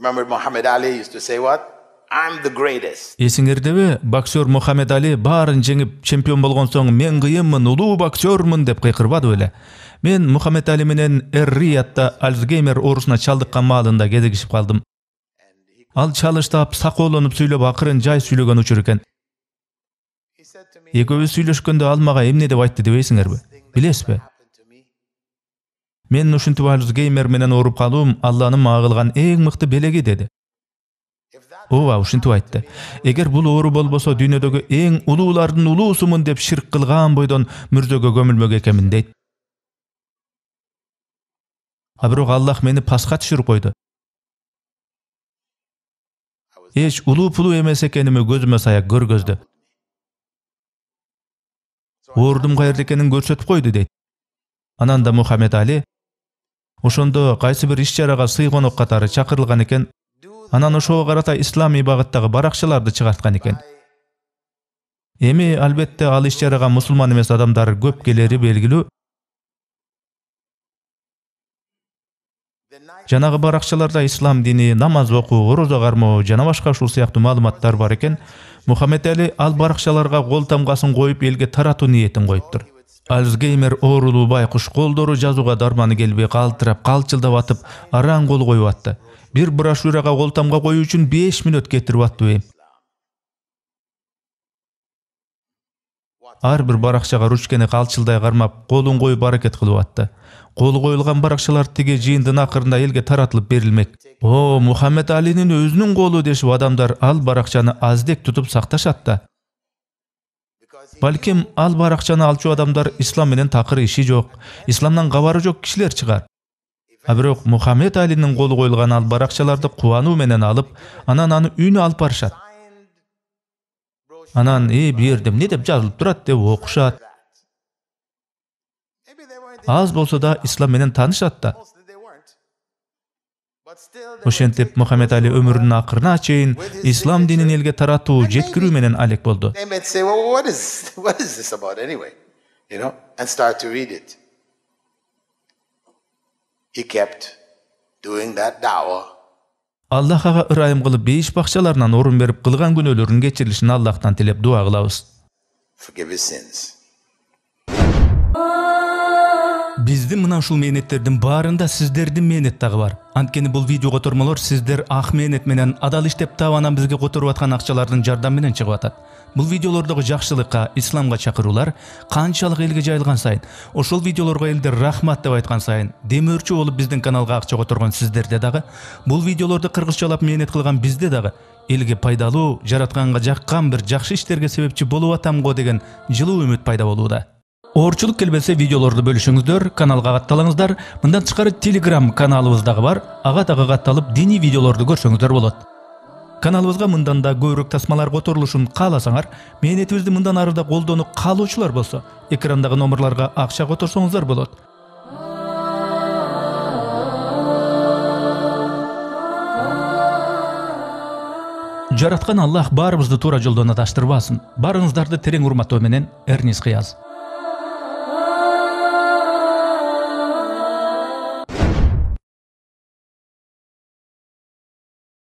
Remember Muhammad Ali Есіңерде боксер Мухаммед Али барын жеңіп чемпион болған соң мен қиынмын, ұлы боксермін деп қиқырбады өлі. Мен Мухаммед Али менен Эр-Риядта Альцгеймер орысына шалдыққан малында кезігішіп қалдым. Ал чалыштап, сақолынып сөйлеп, ақырын жай сөйлеген учур екен. Екеуі сөйлешкенде ал мага эмне деп айтты дебейсиңерби? Билесизби? мен ушинтип альцгеймер менен ооруп калуум алланын мага кылган эң мыкты белеги деди ооба ушинтип айтты эгер бул оору болбосо дүйнөдөгү эң улуулардын улуусумун деп ширк кылган бойдон мүрзөгө көмүлмөк экенмин дейт а бирок аллах мени паска түшүрүп койду эч улуу пулуу эмес экениме көзүмө саяк көргөздү оордум каерде экенин көрсөтүп койду дейт анан да мухаммед али ошондо кайсы бир иш чарага сый конок катары чакырылган экен анан ошого карата исламий багыттагы баракчаларды чыгарткан экен эми албетте ал иш чарага мусулман эмес адамдар көп келери белгилүү жанагы баракчаларда ислам дини намаз окуу орозо кармоо жана башка ушул сыяктуу маалыматтар бар экен мухаммед али ал баракчаларга кол тамгасын коюп элге таратуу ниетин коюптур альцгеймер оорулуу байкуш колдору жазууга дарманы келбей калтырап калчылдап атып араң кол коюп атты бир брошюрага колтамга коюу үчүн беш мүнөт кетирип атты бейм ар бир баракчага ручкени калчылдай кармап колун коюп аракет кылып атты кол коюлган баракчалар тиги жыйындын акырында элге таратылып берилмек о мухаммед алинин өзүнүн колу дешип адамдар ал баракчаны аздек тутуп сакташат да балким ал бар алчу адамдар ислам менен такыр иши жок исламдан кабары жок кишилер чыгар а бирок мухаммед алинин колу коюлган ал бар акчаларды менен алып анан аны үйүнө алып барышат анан э бир жерде эмне деп жазылып турат деп окушат аз болсо да ислам менен таанышат да ошентип мухаммед али өмүрүнүн акырына чейин ислам динин элге таратуу жеткирүү менен алек болду аллах ага ырайым кылып бейиш бакчаларынан орун берип кылган күнөөлөрүнүн кечирилишин аллахтан тилеп дуа кылабыз биздин мына ушул мээнеттердин баарында сиздердин мээнет бар Анткені бұл видео котормолор сіздер ақ мээнет менен адал іштеп таап бізге бизге которуп аткан акчалардын менен чыгып атат бул видеолордогу жакшылыкка исламга чакыруулар канчалык элге жайылган сайын ошол видеолорға элдер рахмат деп айтқан сайын демөөрчү болуп биздин каналга акча которгон сиздерде дагы бул видеолорду кыргызчалап мээнет кылган бизде дагы элге пайдалуу жаратқанға жаққан бір жакшы иштерге себепчи болуп атам го деген жылу үмүт пайда болууда оорчулук келбесе видеолорду бөлүшүңүздөр каналға катталыңыздар мындан тышкары телеграм каналыбыз бар ағат дагы катталып диний видеолорду көрсөңүздөр болот каналыбызга мындан да көбүрөөк тасмалар которулушун кааласаңар мээнетибизди мындан ары да колдонуу каалоочулар болса, экрандагы номерларга ақша которсоңуздар болот Жаратқан аллах барымызды тура жолдон адаштырбасын барыңыздарды терең урматтоо менен эрниз кыяз